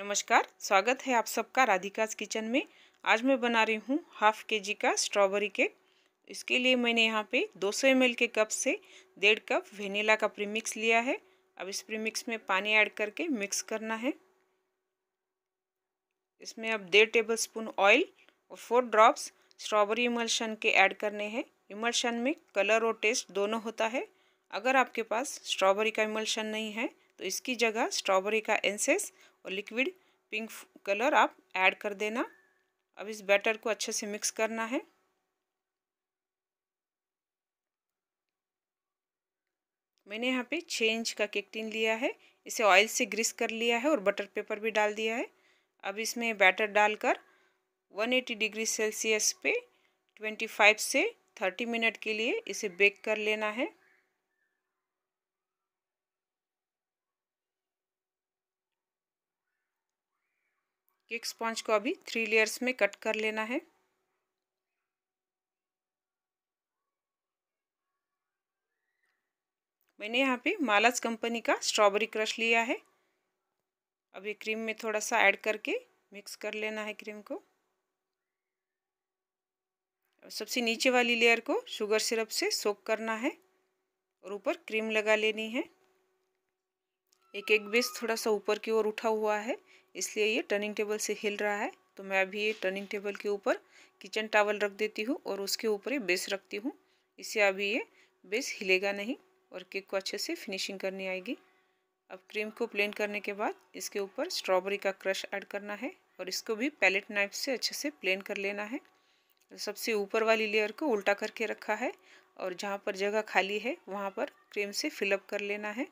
नमस्कार स्वागत है आप सबका राधिकाज किचन में आज मैं बना रही हूँ हाफ के जी का स्ट्रॉबेरी केक इसके लिए मैंने यहाँ पे 200 सौ के कप से डेढ़ कप वेनीला का प्रीमिक्स लिया है अब इस प्रीमिक्स में पानी ऐड करके मिक्स करना है इसमें अब डेढ़ टेबल स्पून ऑयल और फोर ड्रॉप्स स्ट्रॉबेरी इमल्शन के ऐड करने हैं इमल्शन में कलर और टेस्ट दोनों होता है अगर आपके पास स्ट्रॉबेरी का इमल्शन नहीं है तो इसकी जगह स्ट्रॉबेरी का एंसेस और लिक्विड पिंक कलर आप ऐड कर देना अब इस बैटर को अच्छे से मिक्स करना है मैंने यहाँ पे छः इंच का केक टिन लिया है इसे ऑयल से ग्रीस कर लिया है और बटर पेपर भी डाल दिया है अब इसमें बैटर डालकर 180 डिग्री सेल्सियस पे 25 से 30 मिनट के लिए इसे बेक कर लेना है केक स्पॉन्ज को अभी थ्री लेयर्स में कट कर लेना है मैंने यहाँ पे मालाज कंपनी का स्ट्रॉबेरी क्रश लिया है अब ये क्रीम में थोड़ा सा ऐड करके मिक्स कर लेना है क्रीम को सबसे नीचे वाली लेयर को शुगर सिरप से सोक करना है और ऊपर क्रीम लगा लेनी है एक एक बेस थोड़ा सा ऊपर की ओर उठा हुआ है इसलिए ये टर्निंग टेबल से हिल रहा है तो मैं अभी ये टर्निंग टेबल के ऊपर किचन टावल रख देती हूँ और उसके ऊपर ये बेस रखती हूँ इससे अभी ये बेस हिलेगा नहीं और केक को अच्छे से फिनिशिंग करनी आएगी अब क्रीम को प्लेन करने के बाद इसके ऊपर स्ट्रॉबेरी का क्रश ऐड करना है और इसको भी पैलेट नाइफ से अच्छे से प्लेन कर लेना है सबसे ऊपर वाली लेयर को उल्टा करके रखा है और जहाँ पर जगह खाली है वहाँ पर क्रीम से फिलअप कर लेना है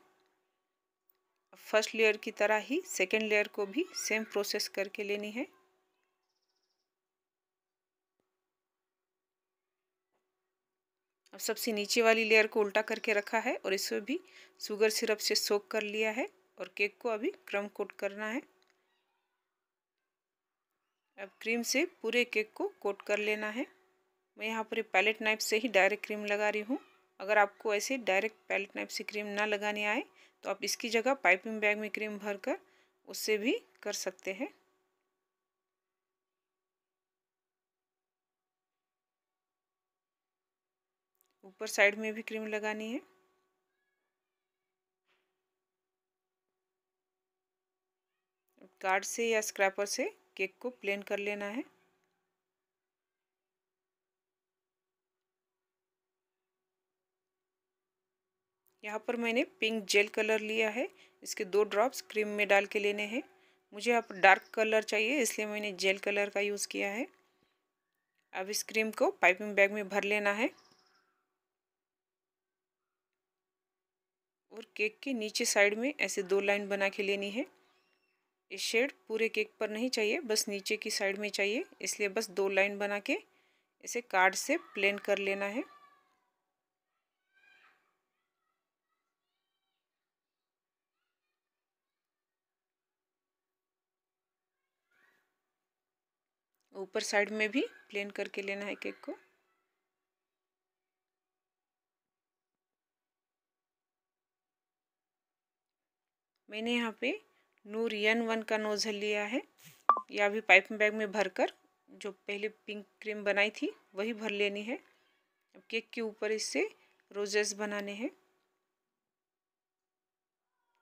फर्स्ट लेयर की तरह ही सेकेंड लेयर को भी सेम प्रोसेस करके लेनी है अब सबसे नीचे वाली लेयर को उल्टा करके रखा है और इसमें भी शुगर सिरप से सोक कर लिया है और केक को अभी क्रम कोट करना है अब क्रीम से पूरे केक को कोट कर लेना है मैं यहाँ पर पैलेट नाइफ से ही डायरेक्ट क्रीम लगा रही हूँ अगर आपको ऐसे डायरेक्ट पैलेट नाइफ से क्रीम ना लगानी आए तो आप इसकी जगह पाइपिंग बैग में क्रीम भर कर उससे भी कर सकते हैं ऊपर साइड में भी क्रीम लगानी है कार्ड से या स्क्रैपर से केक को प्लेन कर लेना है यहाँ पर मैंने पिंक जेल कलर लिया है इसके दो ड्रॉप्स क्रीम में डाल के लेने हैं मुझे अब डार्क कलर चाहिए इसलिए मैंने जेल कलर का यूज़ किया है अब इस क्रीम को पाइपिंग बैग में भर लेना है और केक के नीचे साइड में ऐसे दो लाइन बना के लेनी है ये शेड पूरे केक पर नहीं चाहिए बस नीचे की साइड में चाहिए इसलिए बस दो लाइन बना के इसे कार्ड से प्लेन कर लेना है ऊपर साइड में भी प्लेन करके लेना है केक को मैंने यहाँ पे नूर यन वन का नोज़ल लिया है या भी पाइपिंग बैग में भरकर जो पहले पिंक क्रीम बनाई थी वही भर लेनी है अब केक के ऊपर इससे रोजेस बनाने हैं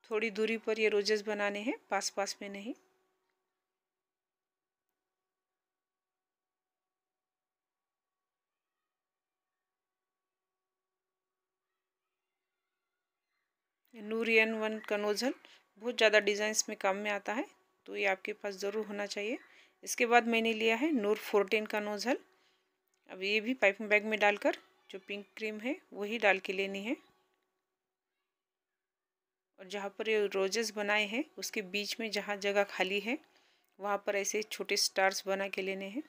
थोड़ी दूरी पर ये रोजेस बनाने हैं पास पास में नहीं नूर एन वन कनोजल बहुत ज़्यादा डिज़ाइंस में काम में आता है तो ये आपके पास ज़रूर होना चाहिए इसके बाद मैंने लिया है नूर फोर्टीन का नोज़ल अब ये भी पाइपिंग बैग में डालकर जो पिंक क्रीम है वही डाल के लेनी है और जहाँ पर ये रोजेस बनाए हैं उसके बीच में जहाँ जगह खाली है वहाँ पर ऐसे छोटे स्टार्स बना के लेने हैं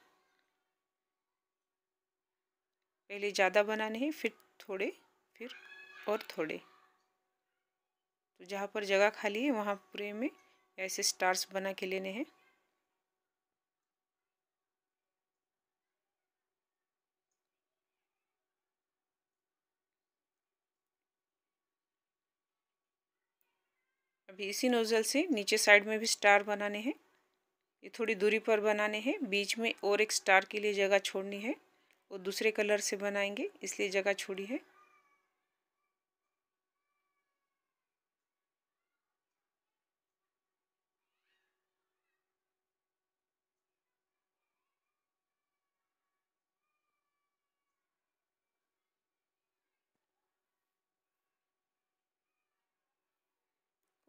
पहले ज़्यादा बनाने हैं फिर थोड़े फिर और थोड़े तो जहाँ पर जगह खाली है वहाँ पूरे में ऐसे स्टार्स बना के लेने हैं अभी इसी नोज़ल से नीचे साइड में भी स्टार बनाने हैं ये थोड़ी दूरी पर बनाने हैं बीच में और एक स्टार के लिए जगह छोड़नी है और दूसरे कलर से बनाएंगे इसलिए जगह छोड़ी है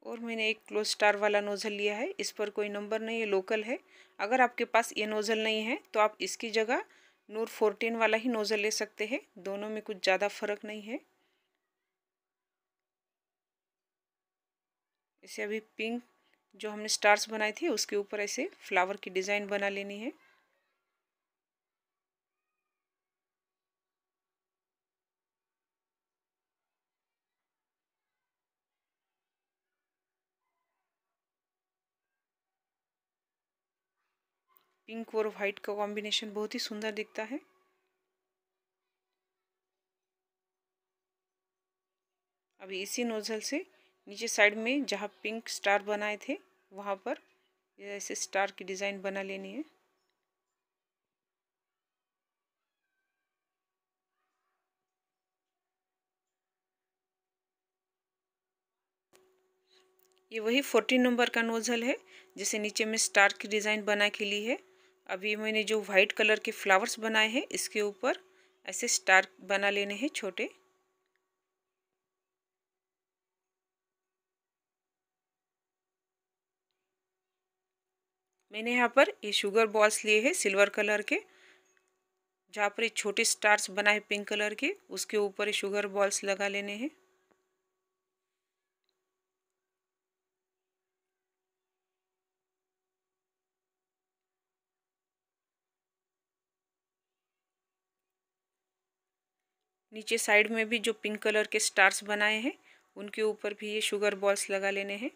और मैंने एक क्लोज स्टार वाला नोज़ल लिया है इस पर कोई नंबर नहीं है लोकल है अगर आपके पास ये नोज़ल नहीं है तो आप इसकी जगह नूर फोर्टीन वाला ही नोज़ल ले सकते हैं दोनों में कुछ ज़्यादा फ़र्क नहीं है इसे अभी पिंक जो हमने स्टार्स बनाए थे उसके ऊपर ऐसे फ्लावर की डिज़ाइन बना लेनी है पिंक और वाइट का कॉम्बिनेशन बहुत ही सुंदर दिखता है अभी इसी नोज़ल से नीचे साइड में जहाँ पिंक स्टार बनाए थे वहाँ पर ऐसे स्टार की डिज़ाइन बना लेनी है ये वही फोर्टीन नंबर का नोज़ल है जिसे नीचे में स्टार की डिज़ाइन बना के ली है अभी मैंने जो वाइट कलर के फ्लावर्स बनाए हैं इसके ऊपर ऐसे स्टार बना लेने हैं छोटे मैंने यहाँ पर ये शुगर बॉल्स लिए हैं सिल्वर कलर के जहाँ पर ये छोटे स्टार्स बनाए पिंक कलर के उसके ऊपर शुगर बॉल्स लगा लेने हैं नीचे साइड में भी जो पिंक कलर के स्टार्स बनाए हैं उनके ऊपर भी ये शुगर बॉल्स लगा लेने हैं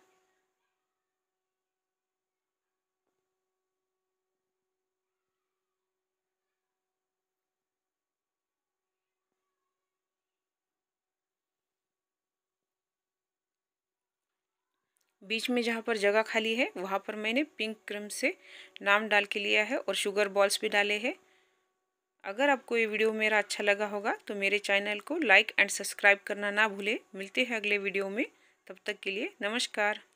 बीच में जहाँ पर जगह खाली है वहाँ पर मैंने पिंक क्रम से नाम डाल के लिया है और शुगर बॉल्स भी डाले हैं अगर आपको ये वीडियो मेरा अच्छा लगा होगा तो मेरे चैनल को लाइक एंड सब्सक्राइब करना ना भूलें मिलते हैं अगले वीडियो में तब तक के लिए नमस्कार